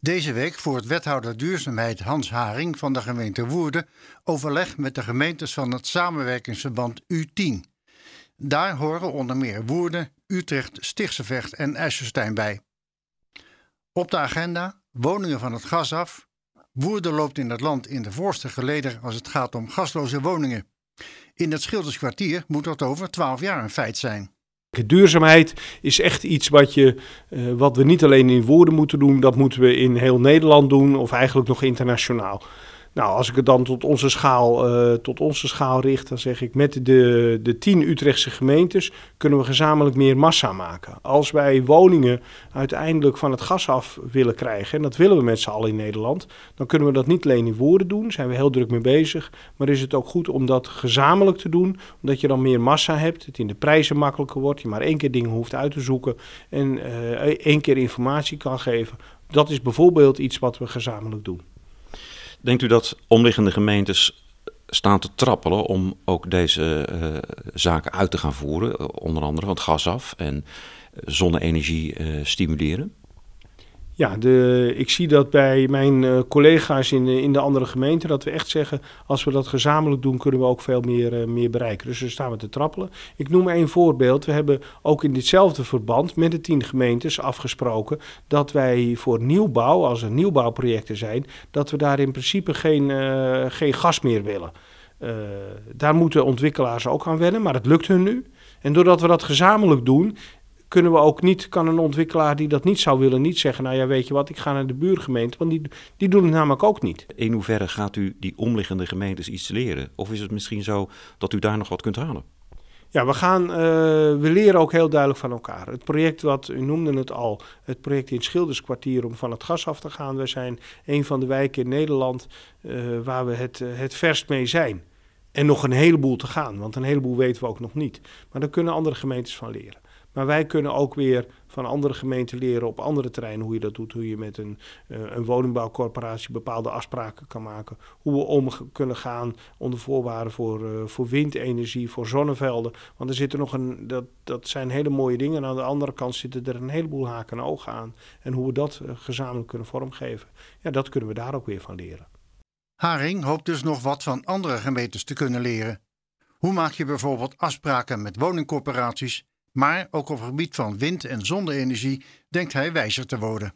Deze week voert wethouder duurzaamheid Hans Haring van de gemeente Woerden overleg met de gemeentes van het samenwerkingsverband U10. Daar horen onder meer Woerden, Utrecht, Stichtsevecht en Essenstein bij. Op de agenda woningen van het gas af. Woerden loopt in het land in de voorste geleden als het gaat om gasloze woningen. In het Schilderskwartier moet dat over 12 jaar een feit zijn. Duurzaamheid is echt iets wat, je, eh, wat we niet alleen in woorden moeten doen, dat moeten we in heel Nederland doen of eigenlijk nog internationaal. Nou, als ik het dan tot onze schaal, eh, tot onze schaal richt, dan zeg ik met de, de tien Utrechtse gemeentes kunnen we gezamenlijk meer massa maken. Als wij woningen uiteindelijk van het gas af willen krijgen, en dat willen we met z'n allen in Nederland, dan kunnen we dat niet alleen in woorden doen, zijn we heel druk mee bezig. Maar is het ook goed om dat gezamenlijk te doen, omdat je dan meer massa hebt, het in de prijzen makkelijker wordt, je maar één keer dingen hoeft uit te zoeken en eh, één keer informatie kan geven. Dat is bijvoorbeeld iets wat we gezamenlijk doen. Denkt u dat omliggende gemeentes staan te trappelen om ook deze eh, zaken uit te gaan voeren? Eh, onder andere want gas af en zonne-energie eh, stimuleren? ja, de, ik zie dat bij mijn eh, collega's in de, in de andere gemeenten, dat we echt zeggen, als we dat gezamenlijk doen, kunnen we ook veel meer, eh, meer bereiken. Dus daar staan we te trappelen. Ik noem één voorbeeld. We hebben ook in ditzelfde verband met de tien gemeentes afgesproken dat wij voor nieuwbouw, als er nieuwbouwprojecten zijn, dat we daar in principe geen, eh, geen gas meer willen. daar moeten ontwikkelaars ook aan wennen, maar het lukt hun nu. En doordat we dat gezamenlijk doen, kunnen we ook niet, kan een ontwikkelaar die dat niet zou willen, niet zeggen: Nou ja, weet je wat, ik ga naar de buurgemeente. Want die, die doen het namelijk ook niet. In hoeverre gaat u die omliggende gemeentes iets leren? Of is het misschien zo dat u daar nog wat kunt halen? Ja, we, gaan, eh, we leren ook heel duidelijk van elkaar. Het project wat, u noemde het al, het project in Schilderskwartier om van het gas af te gaan. We zijn een van de wijken in Nederland eh, waar we het, eh, het verst mee zijn. En nog een heleboel te gaan, want een heleboel weten we ook nog niet. Maar daar kunnen andere gemeentes van leren. Maar wij kunnen ook weer van andere gemeenten leren op andere terreinen hoe je dat doet. Hoe je met een, eh, een woningbouwcorporatie bepaalde afspraken kan maken. Hoe we om kunnen gaan onder voorwaarden voor, eh, voor windenergie, voor zonnevelden. Want er zitten nog een, dat, dat zijn hele mooie dingen. En aan de andere kant zitten er een heleboel haken en ogen aan. En hoe we dat eh, gezamenlijk kunnen vormgeven. Ja, dat kunnen we daar ook weer van leren. Haring hoopt dus nog wat van andere gemeentes te kunnen leren. Hoe maak je bijvoorbeeld afspraken met woningcorporaties maar ook op het gebied van wind- en zonne-energie denkt hij wijzer te worden.